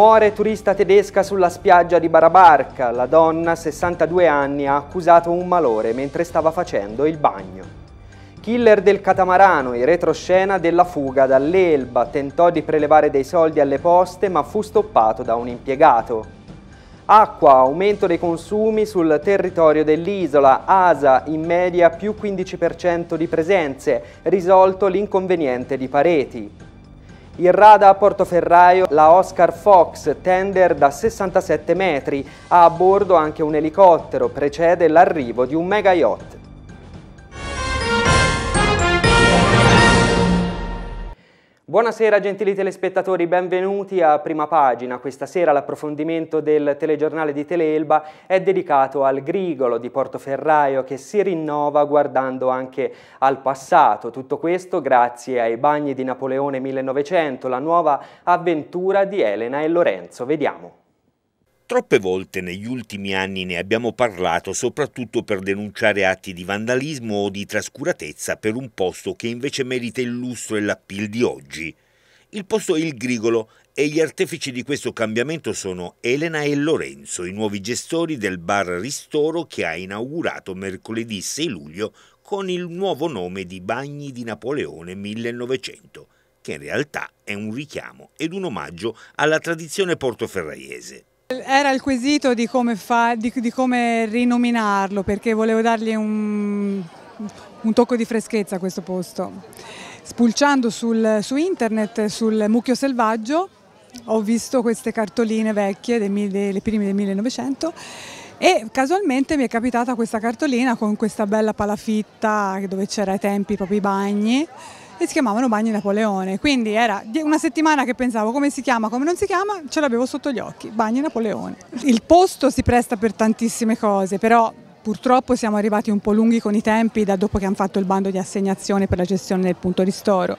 Muore turista tedesca sulla spiaggia di Barabarca. La donna, 62 anni, ha accusato un malore mentre stava facendo il bagno. Killer del catamarano, in retroscena della fuga dall'Elba, tentò di prelevare dei soldi alle poste ma fu stoppato da un impiegato. Acqua, aumento dei consumi sul territorio dell'isola, ASA in media più 15% di presenze, risolto l'inconveniente di Pareti. Il Rada a Portoferraio, la Oscar Fox, tender da 67 metri, ha a bordo anche un elicottero, precede l'arrivo di un mega yacht. Buonasera gentili telespettatori, benvenuti a Prima Pagina. Questa sera l'approfondimento del telegiornale di Teleelba è dedicato al Grigolo di Portoferraio che si rinnova guardando anche al passato. Tutto questo grazie ai bagni di Napoleone 1900, la nuova avventura di Elena e Lorenzo. Vediamo. Troppe volte negli ultimi anni ne abbiamo parlato soprattutto per denunciare atti di vandalismo o di trascuratezza per un posto che invece merita il lustro e l'appeal di oggi. Il posto è il Grigolo e gli artefici di questo cambiamento sono Elena e Lorenzo, i nuovi gestori del bar Ristoro che ha inaugurato mercoledì 6 luglio con il nuovo nome di Bagni di Napoleone 1900, che in realtà è un richiamo ed un omaggio alla tradizione portoferraiese. Era il quesito di come, fa, di, di come rinominarlo perché volevo dargli un, un tocco di freschezza a questo posto. Spulciando sul, su internet, sul mucchio selvaggio, ho visto queste cartoline vecchie, dei, delle prime del 1900, e casualmente mi è capitata questa cartolina con questa bella palafitta dove c'era ai tempi proprio i bagni, e si chiamavano Bagni Napoleone, quindi era una settimana che pensavo come si chiama, come non si chiama, ce l'avevo sotto gli occhi, Bagni Napoleone. Il posto si presta per tantissime cose, però purtroppo siamo arrivati un po' lunghi con i tempi da dopo che hanno fatto il bando di assegnazione per la gestione del punto ristoro,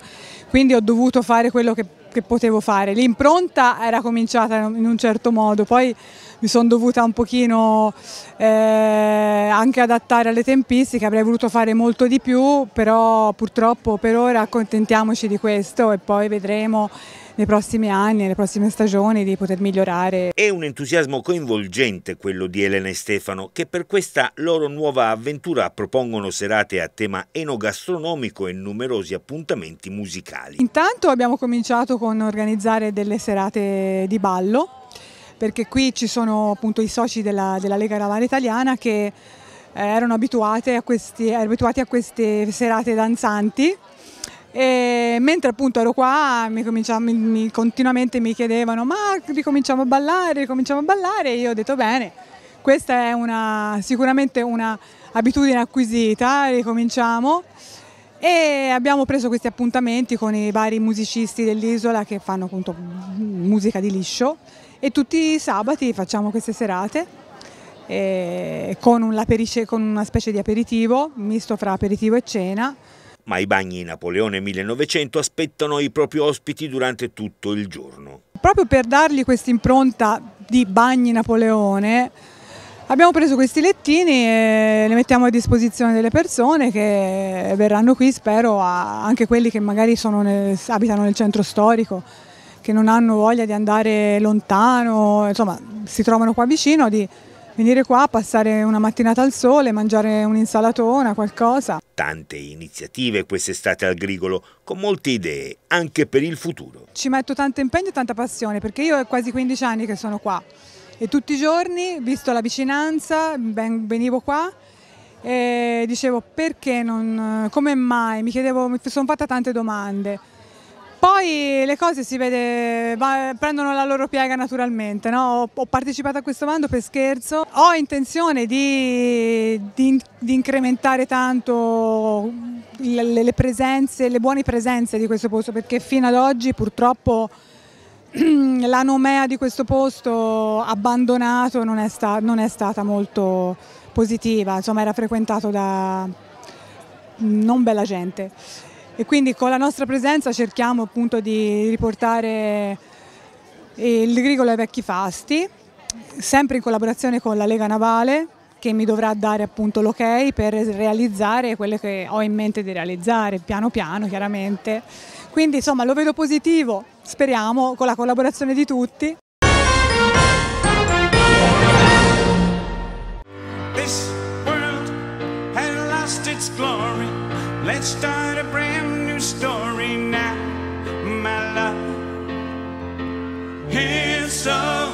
quindi ho dovuto fare quello che che potevo fare. L'impronta era cominciata in un certo modo, poi mi sono dovuta un pochino eh, anche adattare alle tempistiche, avrei voluto fare molto di più, però purtroppo per ora accontentiamoci di questo e poi vedremo nei prossimi anni, nelle prossime stagioni, di poter migliorare. È un entusiasmo coinvolgente quello di Elena e Stefano, che per questa loro nuova avventura propongono serate a tema enogastronomico e numerosi appuntamenti musicali. Intanto abbiamo cominciato con organizzare delle serate di ballo, perché qui ci sono appunto i soci della, della Lega Navale Italiana che eh, erano abituati a, abituati a queste serate danzanti e mentre appunto ero qua mi mi, mi, continuamente mi chiedevano ma ricominciamo a ballare, ricominciamo a ballare e io ho detto bene, questa è una, sicuramente un'abitudine acquisita, ricominciamo e abbiamo preso questi appuntamenti con i vari musicisti dell'isola che fanno appunto musica di liscio e tutti i sabati facciamo queste serate eh, con, un con una specie di aperitivo, misto fra aperitivo e cena ma i bagni Napoleone 1900 aspettano i propri ospiti durante tutto il giorno. Proprio per dargli questa impronta di bagni Napoleone abbiamo preso questi lettini e li mettiamo a disposizione delle persone che verranno qui, spero, anche quelli che magari nel, abitano nel centro storico che non hanno voglia di andare lontano, insomma si trovano qua vicino, di venire qua, passare una mattinata al sole, mangiare un'insalatona, qualcosa. Tante iniziative quest'estate al Grigolo, con molte idee, anche per il futuro. Ci metto tanto impegno e tanta passione, perché io ho quasi 15 anni che sono qua e tutti i giorni, visto la vicinanza, ben, venivo qua e dicevo perché non, come mai, mi chiedevo, mi sono fatta tante domande. Poi le cose si vede, va, prendono la loro piega naturalmente, no? ho, partecipato a questo bando per scherzo, ho intenzione di, di, di incrementare tanto le, le, presenze, le buone presenze di questo posto perché fino ad oggi purtroppo la nomea di questo posto abbandonato non è, sta, non è stata molto positiva, insomma era frequentato da mm, non bella gente e quindi con la nostra presenza cerchiamo appunto di riportare eh, il Grigolo ai vecchi fasti, sempre in collaborazione con la Lega Navale che mi dovrà dare appunto l'ok per realizzare quello che ho in mente di realizzare, piano piano chiaramente. Quindi insomma lo vedo positivo, speriamo, con la collaborazione di tutti. This world had lost its glory. Let's start a His so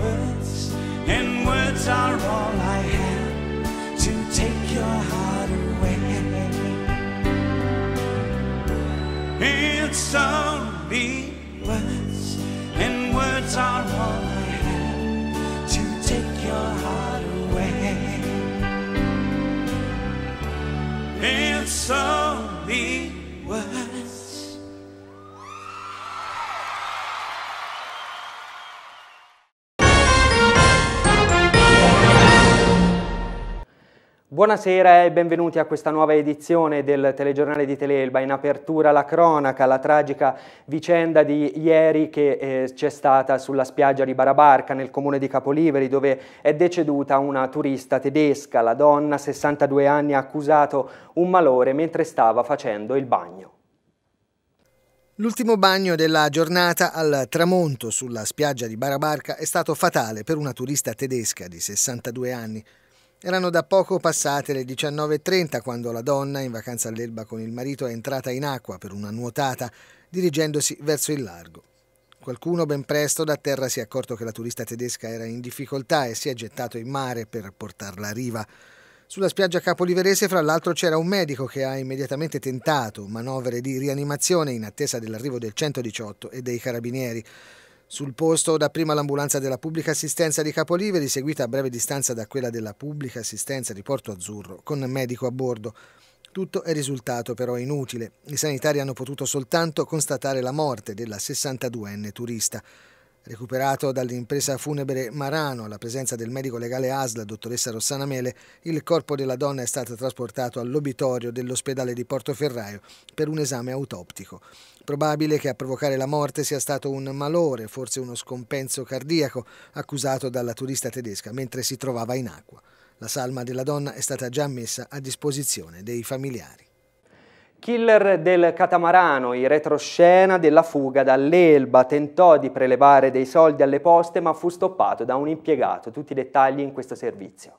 words, and words are all I have to take your heart away. It's only words, and words are all I have to take your heart away. It's only Buonasera e benvenuti a questa nuova edizione del telegiornale di Telelba. In apertura la cronaca, la tragica vicenda di ieri che eh, c'è stata sulla spiaggia di Barabarca nel comune di Capoliveri dove è deceduta una turista tedesca. La donna, 62 anni, ha accusato un malore mentre stava facendo il bagno. L'ultimo bagno della giornata al tramonto sulla spiaggia di Barabarca è stato fatale per una turista tedesca di 62 anni. Erano da poco passate le 19.30 quando la donna, in vacanza all'erba con il marito, è entrata in acqua per una nuotata, dirigendosi verso il largo. Qualcuno ben presto da terra si è accorto che la turista tedesca era in difficoltà e si è gettato in mare per portarla a riva. Sulla spiaggia capoliverese, fra l'altro, c'era un medico che ha immediatamente tentato manovre di rianimazione in attesa dell'arrivo del 118 e dei carabinieri. Sul posto dapprima l'ambulanza della pubblica assistenza di Capoliveri, seguita a breve distanza da quella della pubblica assistenza di Porto Azzurro, con medico a bordo. Tutto è risultato però inutile. I sanitari hanno potuto soltanto constatare la morte della 62enne turista. Recuperato dall'impresa funebre Marano alla presenza del medico legale ASL, dottoressa Rossana Mele, il corpo della donna è stato trasportato all'obitorio dell'ospedale di Portoferraio per un esame autoptico. Probabile che a provocare la morte sia stato un malore, forse uno scompenso cardiaco, accusato dalla turista tedesca mentre si trovava in acqua. La salma della donna è stata già messa a disposizione dei familiari. Killer del catamarano, in retroscena della fuga dall'Elba, tentò di prelevare dei soldi alle poste ma fu stoppato da un impiegato. Tutti i dettagli in questo servizio.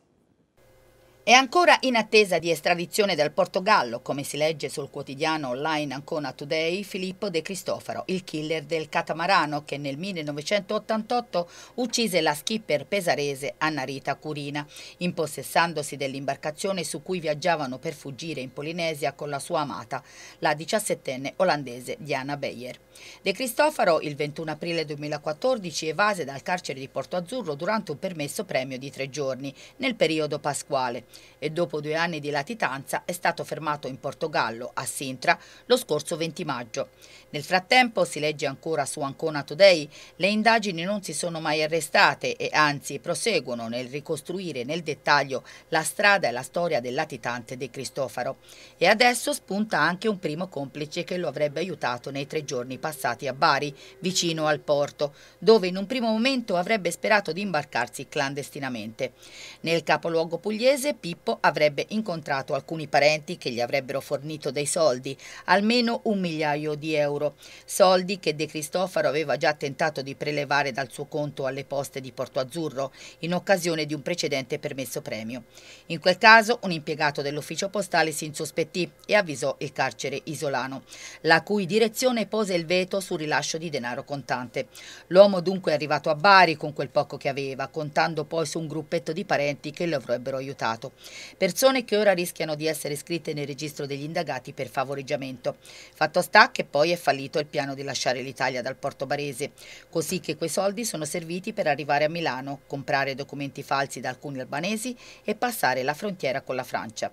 È ancora in attesa di estradizione dal Portogallo, come si legge sul quotidiano online Ancona Today, Filippo De Cristofaro, il killer del catamarano che nel 1988 uccise la skipper pesarese Annarita Curina, impossessandosi dell'imbarcazione su cui viaggiavano per fuggire in Polinesia con la sua amata, la 17enne olandese Diana Beyer. De Cristofaro, il 21 aprile 2014, evase dal carcere di Porto Azzurro durante un permesso premio di tre giorni, nel periodo pasquale e dopo due anni di latitanza è stato fermato in Portogallo, a Sintra, lo scorso 20 maggio. Nel frattempo, si legge ancora su Ancona Today, le indagini non si sono mai arrestate e anzi proseguono nel ricostruire nel dettaglio la strada e la storia del latitante De Cristofaro. E adesso spunta anche un primo complice che lo avrebbe aiutato nei tre giorni passati a Bari, vicino al porto, dove in un primo momento avrebbe sperato di imbarcarsi clandestinamente. Nel capoluogo pugliese, Pino Pippo avrebbe incontrato alcuni parenti che gli avrebbero fornito dei soldi, almeno un migliaio di euro, soldi che De Cristofaro aveva già tentato di prelevare dal suo conto alle poste di Porto Azzurro in occasione di un precedente permesso premio. In quel caso un impiegato dell'ufficio postale si insospettì e avvisò il carcere isolano, la cui direzione pose il veto sul rilascio di denaro contante. L'uomo dunque è arrivato a Bari con quel poco che aveva, contando poi su un gruppetto di parenti che lo avrebbero aiutato. Persone che ora rischiano di essere iscritte nel registro degli indagati per favoreggiamento. Fatto sta che poi è fallito il piano di lasciare l'Italia dal porto barese, così che quei soldi sono serviti per arrivare a Milano, comprare documenti falsi da alcuni albanesi e passare la frontiera con la Francia.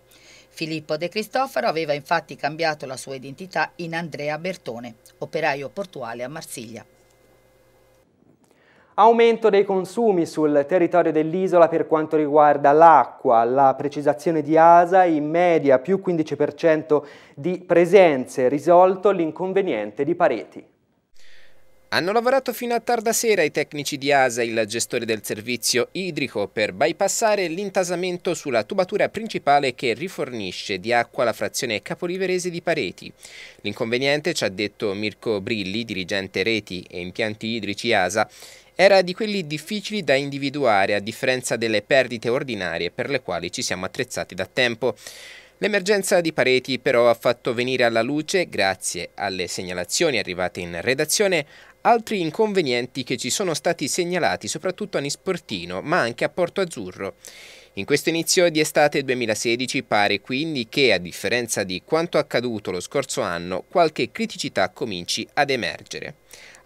Filippo De Cristofaro aveva infatti cambiato la sua identità in Andrea Bertone, operaio portuale a Marsiglia. Aumento dei consumi sul territorio dell'isola per quanto riguarda l'acqua, la precisazione di ASA in media più 15% di presenze, risolto l'inconveniente di pareti. Hanno lavorato fino a tarda sera i tecnici di ASA, il gestore del servizio idrico, per bypassare l'intasamento sulla tubatura principale che rifornisce di acqua la frazione capoliverese di Pareti. L'inconveniente, ci ha detto Mirko Brilli, dirigente reti e impianti idrici ASA, era di quelli difficili da individuare a differenza delle perdite ordinarie per le quali ci siamo attrezzati da tempo. L'emergenza di Pareti però ha fatto venire alla luce, grazie alle segnalazioni arrivate in redazione, altri inconvenienti che ci sono stati segnalati soprattutto a Nisportino, ma anche a Porto Azzurro. In questo inizio di estate 2016 pare quindi che, a differenza di quanto accaduto lo scorso anno, qualche criticità cominci ad emergere.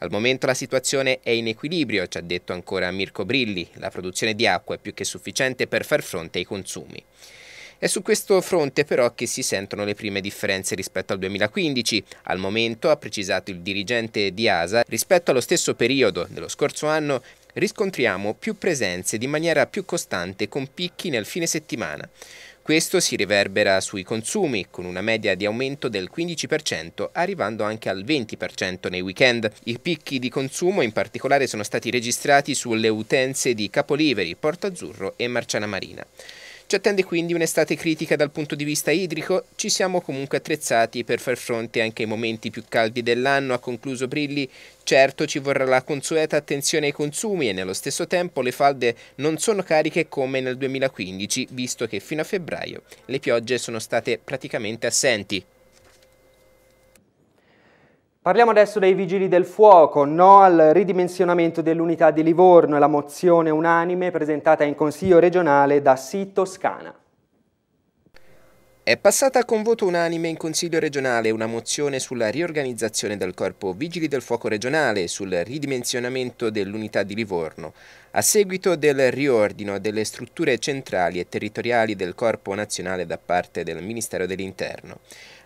Al momento la situazione è in equilibrio, ci ha detto ancora Mirko Brilli, la produzione di acqua è più che sufficiente per far fronte ai consumi. È su questo fronte però che si sentono le prime differenze rispetto al 2015. Al momento, ha precisato il dirigente di ASA, rispetto allo stesso periodo dello scorso anno riscontriamo più presenze di maniera più costante con picchi nel fine settimana. Questo si riverbera sui consumi, con una media di aumento del 15%, arrivando anche al 20% nei weekend. I picchi di consumo in particolare sono stati registrati sulle utenze di Capoliveri, Porto Azzurro e Marciana Marina. Ci attende quindi un'estate critica dal punto di vista idrico, ci siamo comunque attrezzati per far fronte anche ai momenti più caldi dell'anno, ha concluso Brilli. Certo ci vorrà la consueta attenzione ai consumi e nello stesso tempo le falde non sono cariche come nel 2015, visto che fino a febbraio le piogge sono state praticamente assenti. Parliamo adesso dei Vigili del Fuoco, no al ridimensionamento dell'unità di Livorno e la mozione unanime presentata in Consiglio regionale da SI Toscana. È passata con voto unanime in Consiglio regionale una mozione sulla riorganizzazione del corpo Vigili del Fuoco regionale e sul ridimensionamento dell'unità di Livorno, a seguito del riordino delle strutture centrali e territoriali del Corpo Nazionale da parte del Ministero dell'Interno.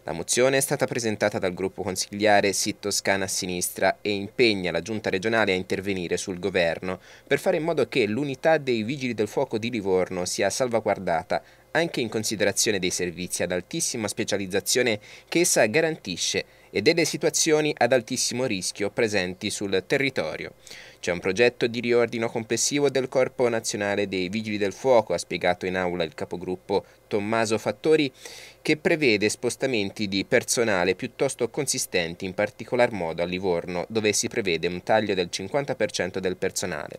La mozione è stata presentata dal gruppo consigliare Sit Toscana a Sinistra e impegna la Giunta regionale a intervenire sul governo per fare in modo che l'unità dei Vigili del Fuoco di Livorno sia salvaguardata anche in considerazione dei servizi ad altissima specializzazione che essa garantisce e delle situazioni ad altissimo rischio presenti sul territorio. C'è un progetto di riordino complessivo del Corpo Nazionale dei Vigili del Fuoco, ha spiegato in aula il capogruppo Tommaso Fattori, che prevede spostamenti di personale piuttosto consistenti, in particolar modo a Livorno, dove si prevede un taglio del 50% del personale.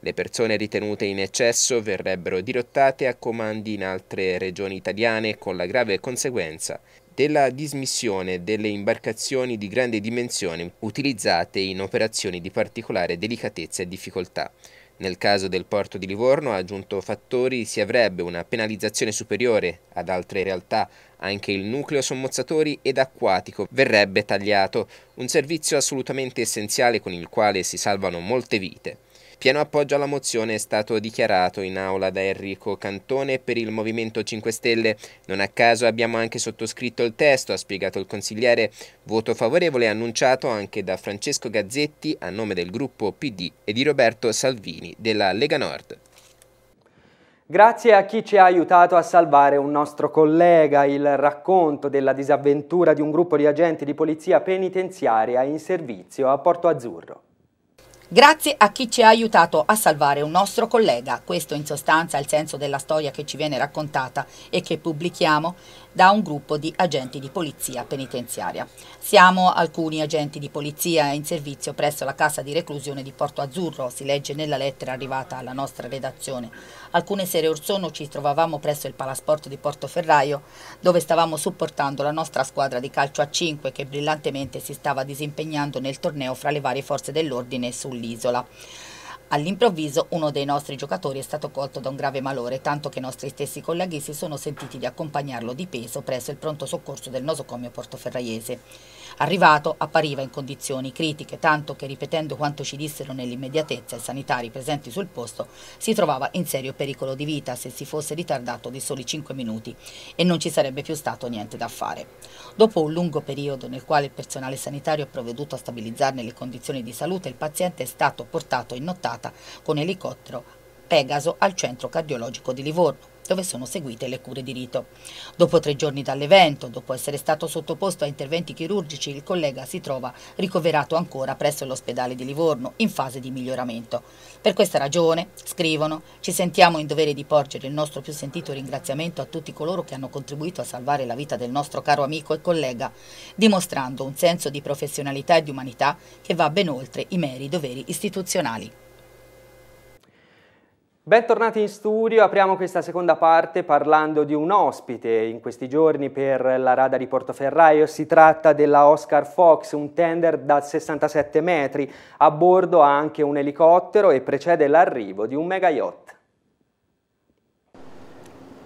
Le persone ritenute in eccesso verrebbero dirottate a comandi in altre regioni italiane con la grave conseguenza della dismissione delle imbarcazioni di grandi dimensioni utilizzate in operazioni di particolare delicatezza e difficoltà. Nel caso del porto di Livorno, ha aggiunto Fattori, si avrebbe una penalizzazione superiore ad altre realtà, anche il nucleo sommozzatori ed acquatico verrebbe tagliato, un servizio assolutamente essenziale con il quale si salvano molte vite. Pieno appoggio alla mozione è stato dichiarato in aula da Enrico Cantone per il Movimento 5 Stelle. Non a caso abbiamo anche sottoscritto il testo, ha spiegato il consigliere. Voto favorevole annunciato anche da Francesco Gazzetti a nome del gruppo PD e di Roberto Salvini della Lega Nord. Grazie a chi ci ha aiutato a salvare un nostro collega, il racconto della disavventura di un gruppo di agenti di polizia penitenziaria in servizio a Porto Azzurro. Grazie a chi ci ha aiutato a salvare un nostro collega, questo in sostanza è il senso della storia che ci viene raccontata e che pubblichiamo da un gruppo di agenti di polizia penitenziaria. Siamo alcuni agenti di polizia in servizio presso la Cassa di reclusione di Porto Azzurro, si legge nella lettera arrivata alla nostra redazione. Alcune sere or ci trovavamo presso il Palasporto di Portoferraio, dove stavamo supportando la nostra squadra di calcio a 5 che brillantemente si stava disimpegnando nel torneo fra le varie forze dell'ordine sull'isola. All'improvviso uno dei nostri giocatori è stato colto da un grave malore, tanto che i nostri stessi colleghi si sono sentiti di accompagnarlo di peso presso il pronto soccorso del nosocomio portoferraiese. Arrivato, appariva in condizioni critiche, tanto che ripetendo quanto ci dissero nell'immediatezza i sanitari presenti sul posto, si trovava in serio pericolo di vita se si fosse ritardato di soli 5 minuti e non ci sarebbe più stato niente da fare. Dopo un lungo periodo nel quale il personale sanitario ha provveduto a stabilizzarne le condizioni di salute, il paziente è stato portato in nottata trasportata con elicottero Pegaso al centro cardiologico di Livorno dove sono seguite le cure di rito. Dopo tre giorni dall'evento, dopo essere stato sottoposto a interventi chirurgici, il collega si trova ricoverato ancora presso l'ospedale di Livorno in fase di miglioramento. Per questa ragione, scrivono, ci sentiamo in dovere di porgere il nostro più sentito ringraziamento a tutti coloro che hanno contribuito a salvare la vita del nostro caro amico e collega, dimostrando un senso di professionalità e di umanità che va ben oltre i meri doveri istituzionali. Bentornati in studio, apriamo questa seconda parte parlando di un ospite in questi giorni per la Rada di Portoferraio. Si tratta della Oscar Fox, un tender da 67 metri. A bordo ha anche un elicottero e precede l'arrivo di un mega yacht.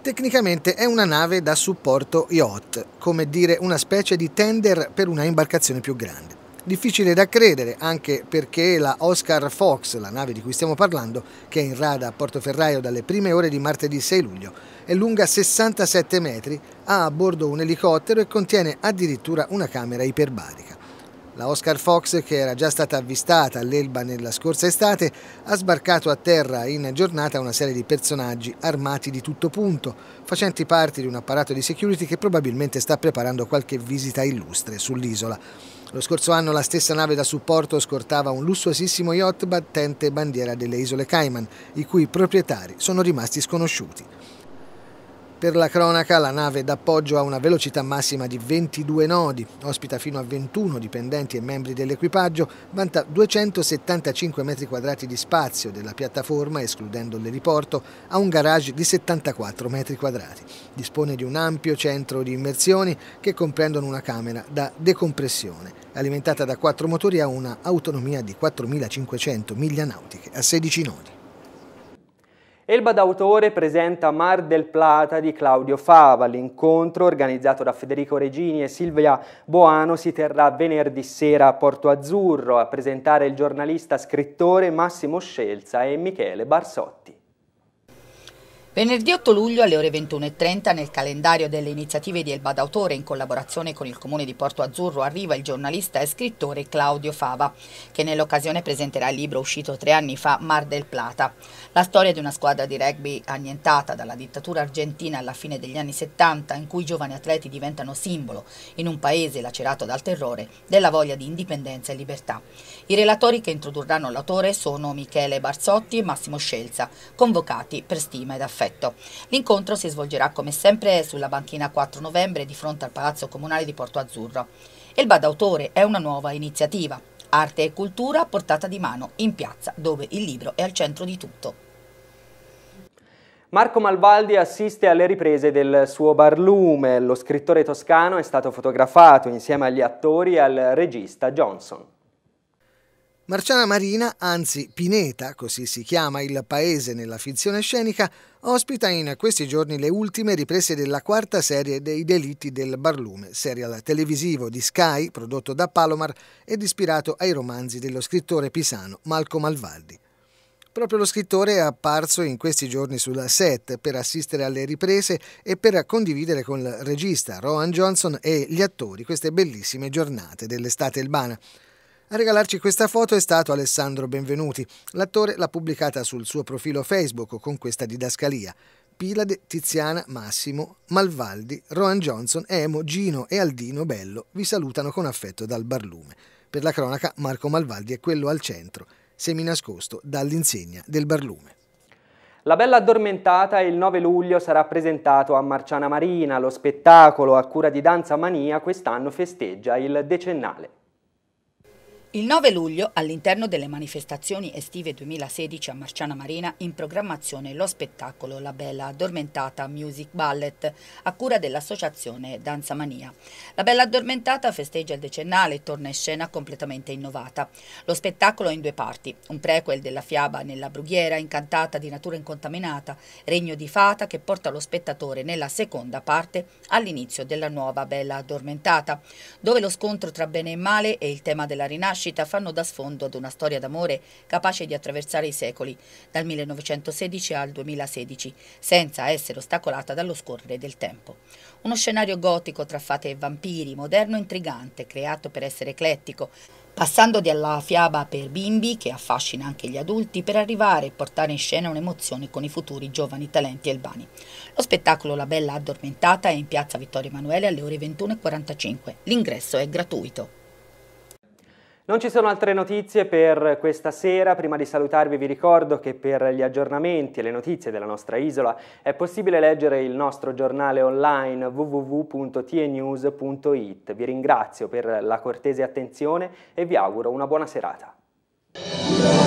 Tecnicamente è una nave da supporto yacht, come dire una specie di tender per una imbarcazione più grande. Difficile da credere anche perché la Oscar Fox, la nave di cui stiamo parlando, che è in rada a Portoferraio dalle prime ore di martedì 6 luglio, è lunga 67 metri, ha a bordo un elicottero e contiene addirittura una camera iperbarica. La Oscar Fox, che era già stata avvistata all'Elba nella scorsa estate, ha sbarcato a terra in giornata una serie di personaggi armati di tutto punto, facenti parte di un apparato di security che probabilmente sta preparando qualche visita illustre sull'isola. Lo scorso anno la stessa nave da supporto scortava un lussuosissimo yacht battente bandiera delle isole Cayman, i cui proprietari sono rimasti sconosciuti. Per la cronaca, la nave d'appoggio ha una velocità massima di 22 nodi, ospita fino a 21 dipendenti e membri dell'equipaggio, vanta 275 metri quadrati di spazio della piattaforma, escludendo l'eliporto, ha un garage di 74 metri quadrati. Dispone di un ampio centro di immersioni che comprendono una camera da decompressione, alimentata da quattro motori ha una autonomia di 4500 miglia nautiche a 16 nodi. Elba d'autore presenta Mar del Plata di Claudio Fava. L'incontro, organizzato da Federico Regini e Silvia Boano, si terrà venerdì sera a Porto Azzurro a presentare il giornalista scrittore Massimo Scelza e Michele Barsotti. Venerdì 8 luglio alle ore 21.30 nel calendario delle iniziative di Elba d'autore in collaborazione con il comune di Porto Azzurro arriva il giornalista e scrittore Claudio Fava che nell'occasione presenterà il libro uscito tre anni fa Mar del Plata. La storia di una squadra di rugby annientata dalla dittatura argentina alla fine degli anni 70 in cui i giovani atleti diventano simbolo in un paese lacerato dal terrore della voglia di indipendenza e libertà. I relatori che introdurranno l'autore sono Michele Barzotti e Massimo Scelza convocati per stima ed affetto prefetto. L'incontro si svolgerà come sempre sulla banchina 4 novembre di fronte al Palazzo Comunale di Porto Azzurro. Il Bad Autore è una nuova iniziativa, arte e cultura portata di mano in piazza dove il libro è al centro di tutto. Marco Malvaldi assiste alle riprese del suo barlume. Lo scrittore toscano è stato fotografato insieme agli attori e al regista Johnson. Marciana Marina, anzi Pineta, così si chiama il paese nella finzione scenica, ospita in questi giorni le ultime riprese della quarta serie dei delitti del Barlume, serial televisivo di Sky prodotto da Palomar ed ispirato ai romanzi dello scrittore pisano Malcolm Alvaldi. Proprio lo scrittore è apparso in questi giorni sulla set per assistere alle riprese e per condividere con il regista Rowan Johnson e gli attori queste bellissime giornate dell'estate elbana. A regalarci questa foto è stato Alessandro Benvenuti. L'attore l'ha pubblicata sul suo profilo Facebook con questa didascalia. Pilade, Tiziana, Massimo, Malvaldi, Rohan Johnson, Emo, Gino e Aldino Bello vi salutano con affetto dal barlume. Per la cronaca, Marco Malvaldi è quello al centro, seminascosto dall'insegna del barlume. La Bella Addormentata il 9 luglio sarà presentato a Marciana Marina. Lo spettacolo a cura di Danza Mania quest'anno festeggia il decennale. Il 9 luglio, all'interno delle manifestazioni estive 2016 a Marciana Marina, in programmazione lo spettacolo La Bella Addormentata Music Ballet, a cura dell'associazione Danza Mania. La Bella Addormentata festeggia il decennale e torna in scena completamente innovata. Lo spettacolo è in due parti, un prequel della fiaba Nella Brughiera, incantata di natura incontaminata, regno di fata che porta lo spettatore nella seconda parte all'inizio della nuova Bella Addormentata, dove lo scontro tra bene e male e il tema della rinascita nascita fanno da sfondo ad una storia d'amore capace di attraversare i secoli, dal 1916 al 2016, senza essere ostacolata dallo scorrere del tempo. Uno scenario gotico tra fate e vampiri, moderno e intrigante, creato per essere eclettico, passando dalla fiaba per bimbi, che affascina anche gli adulti, per arrivare e portare in scena un'emozione con i futuri giovani talenti albani. Lo spettacolo La Bella Addormentata è in piazza Vittorio Emanuele alle ore 21.45. L'ingresso è gratuito. Non ci sono altre notizie per questa sera, prima di salutarvi vi ricordo che per gli aggiornamenti e le notizie della nostra isola è possibile leggere il nostro giornale online www.tnews.it. Vi ringrazio per la cortese attenzione e vi auguro una buona serata.